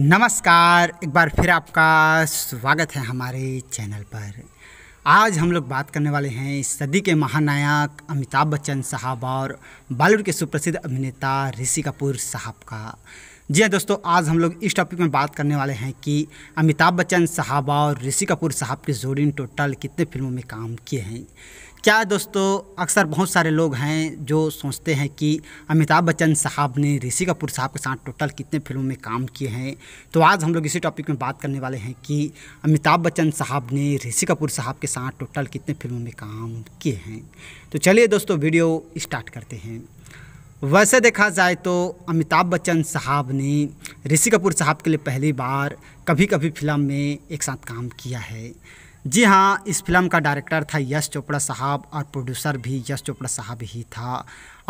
नमस्कार एक बार फिर आपका स्वागत है हमारे चैनल पर आज हम लोग बात करने वाले हैं सदी के महानायक अमिताभ बच्चन साहब और बॉलीवुड के सुप्रसिद्ध अभिनेता ऋषि कपूर साहब का जी हाँ दोस्तों आज हम लोग इस टॉपिक में बात करने वाले हैं कि अमिताभ बच्चन साहब और ऋषि कपूर साहब की जोड़ी ने टोटल कितने फिल्मों में काम किए हैं क्या दोस्तों अक्सर बहुत सारे लोग हैं जो सोचते हैं कि अमिताभ बच्चन साहब ने ऋषि कपूर साहब के साथ टोटल कितने फिल्मों में काम किए हैं तो आज हम लोग इसी टॉपिक में बात करने वाले हैं कि अमिताभ बच्चन साहब ने ऋषि कपूर साहब के साथ टोटल कितने फिल्मों में काम किए हैं तो चलिए दोस्तों वीडियो स्टार्ट करते हैं वैसे देखा जाए तो अमिताभ बच्चन साहब ने ऋषि कपूर साहब के लिए पहली बार कभी कभी फिल्म में एक साथ काम किया है जी हाँ इस फिल्म का डायरेक्टर था यश चोपड़ा साहब और प्रोड्यूसर भी यश चोपड़ा साहब ही था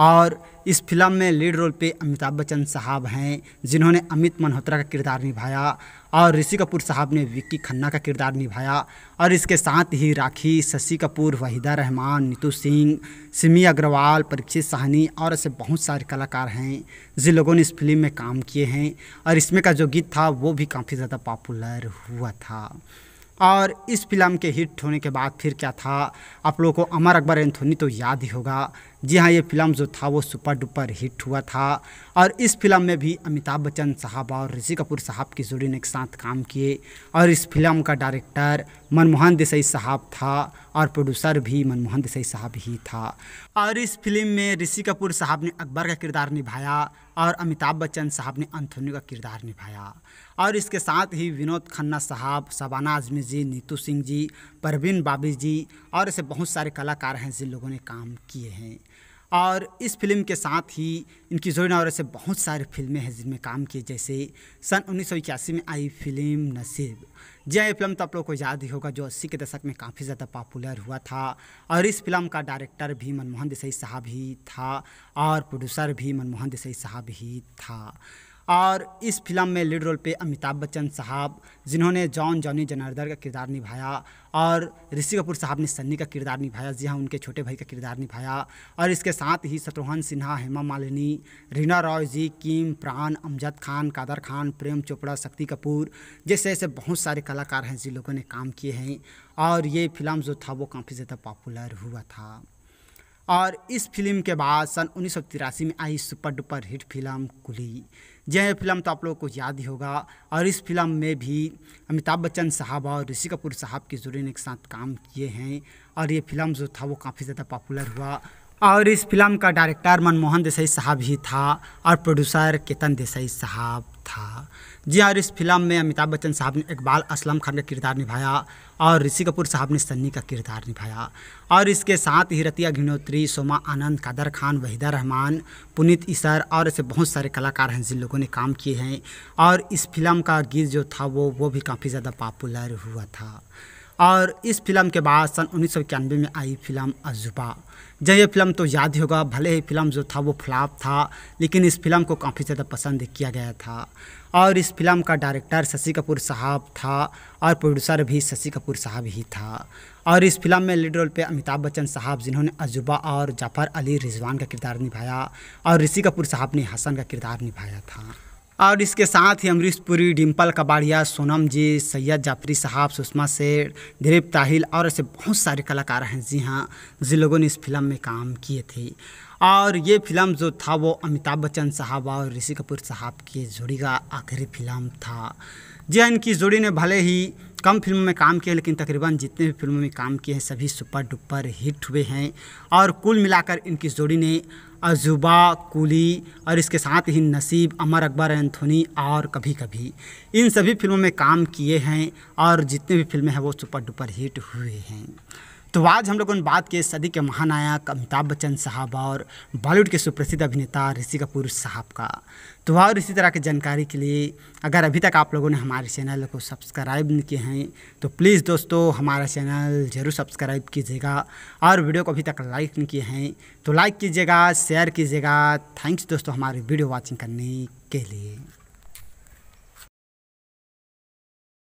और इस फिल्म में लीड रोल पे अमिताभ बच्चन साहब हैं जिन्होंने अमित मल्होत्रा का किरदार निभाया और ऋषि कपूर साहब ने विक्की खन्ना का किरदार निभाया और इसके साथ ही राखी शशि कपूर वहीदा रहमान नीतू सिंह सिमी अग्रवाल परीक्षित साहनी और ऐसे बहुत सारे कलाकार हैं जिन लोगों ने इस फिल्म में काम किए हैं और इसमें का जो गीत था वो भी काफ़ी ज़्यादा पॉपुलर हुआ था और इस फिल्म के हिट होने के बाद फिर क्या था आप लोगों को अमर अकबर एंथोनी तो याद ही होगा जी हाँ ये फिल्म जो था वो सुपर डुपर हिट हुआ था और इस फिल्म में भी अमिताभ बच्चन साहब और ऋषि कपूर साहब की जोड़ी ने एक साथ काम किए और इस फिल्म का डायरेक्टर मनमोहन देसाई साहब था और प्रोड्यूसर भी मनमोहन देसाई साहब ही था और इस फिल्म में ऋषि कपूर साहब ने अकबर का किरदार निभाया और अमिताभ बच्चन साहब ने अंथोनी का किरदार निभाया और इसके साथ ही विनोद खन्ना साहब शबाना आजमी जी नीतू सिंह जी परवीन बाबी जी और ऐसे बहुत सारे कलाकार हैं जिन लोगों ने काम किए हैं और इस फिल्म के साथ ही इनकी जोड़ना और से बहुत सारी फिल्में हैं जिनमें काम किए जैसे सन उन्नीस में आई फिल्म नसीब जी हाँ, ये फिल्म तो आप लोग को याद ही होगा जो अस्सी के दशक में काफ़ी ज़्यादा पॉपुलर हुआ था और इस फिल्म का डायरेक्टर भी मनमोहन देसाई साहब ही था और प्रोड्यूसर भी मनमोहन देसाई साहब ही था और इस फिल्म में लीड रोल पे अमिताभ बच्चन साहब जिन्होंने जॉन जॉनी जनार्दन का किरदार निभाया और ऋषि कपूर साहब ने सन्नी का किरदार निभाया जी हाँ उनके छोटे भाई का किरदार निभाया और इसके साथ ही शत्रुघ्न सिन्हा हेमा मालिनी रीना रॉय जी किम प्राण अमजद खान कादर खान प्रेम चोपड़ा शक्ति कपूर जैसे ऐसे बहुत सारे कलाकार हैं जिन लोगों ने काम किए हैं और ये फिल्म जो था वो काफ़ी ज़्यादा पॉपुलर हुआ था और इस फिल्म के बाद सन उन्नीस में आई super duper hit film Coolie यह फिल्म तो आप लोगों को याद ही होगा और इस फिल्म में भी अमिताभ बच्चन साहब और ऋषि कपूर साहब की जोड़ी ने एक साथ काम किए हैं और ये फिल्म जो था वो काफ़ी ज़्यादा पॉपुलर हुआ और इस फिल्म का डायरेक्टर मनमोहन देसाई साहब ही था और प्रोड्यूसर केतन देसाई साहब था जी हाँ, और इस फिल्म में अमिताभ बच्चन साहब ने इकबाल असलम खान का किरदार निभाया और ऋषि कपूर साहब ने सन्नी का किरदार निभाया और इसके साथ ही रतिया घिनोत्री सोमा आनंद कादर खान वहीदा रहमान पुनीत ईसर और ऐसे बहुत सारे कलाकार हैं जिन लोगों ने काम किए हैं और इस फिल्म का गीत जो था वो वो भी काफ़ी ज़्यादा पॉपुलर हुआ था और इस फिल्म के बाद सन उन्नीस में आई फिल्म अजूबा जब ये फिल्म तो याद ही होगा भले ही फिल्म जो था वो फ्लाप था लेकिन इस फिल्म को काफ़ी ज़्यादा पसंद किया गया था और इस फिल्म का डायरेक्टर शशि कपूर साहब था और प्रोड्यूसर भी शशि कपूर साहब ही था और इस फिल्म में लीड रोल पे अमिताभ बच्चन साहब जिन्होंने अजूबा और जाफ़र अली रिजवान का किरदार निभाया और ऋषि कपूर साहब ने हसन का किरदार निभाया था और इसके साथ ही अमरीश पुरी डिम्पल कबाड़िया सोनम जी सैयद जाफरी साहब सुषमा सेठ दिलीप ताहिल और ऐसे बहुत सारे कलाकार हैं जी हाँ जिन लोगों ने इस फिल्म में काम किए थे और ये फिल्म जो था वो अमिताभ बच्चन साहब और ऋषि कपूर साहब की जोड़ी का आखिरी फिल्म था जी हाँ इनकी जोड़ी ने भले ही कम फिल्मों में काम किया लेकिन तकरीबन जितने भी फिल्मों में काम किए हैं सभी सुपर डुपर हिट हुए हैं और कुल मिलाकर इनकी जोड़ी ने अजूबा कुली और इसके साथ ही नसीब अमर अकबर एंथोनी और कभी कभी इन सभी फिल्मों में काम किए हैं और जितने भी फिल्में हैं वो सुपर डुपर हिट हुए हैं तो आज हम लोग उन बात के सदी के महानायक अमिताभ बच्चन साहब और बॉलीवुड के सुप्रसिद्ध अभिनेता ऋषि कपूर साहब का तो और इसी तरह की जानकारी के लिए अगर अभी तक आप लोगों ने हमारे चैनल को सब्सक्राइब नहीं किए हैं तो प्लीज़ दोस्तों हमारा चैनल ज़रूर सब्सक्राइब कीजिएगा और वीडियो को अभी तक लाइक नहीं किए हैं तो लाइक कीजिएगा शेयर कीजिएगा थैंक्स दोस्तों हमारी वीडियो वॉचिंग करने के लिए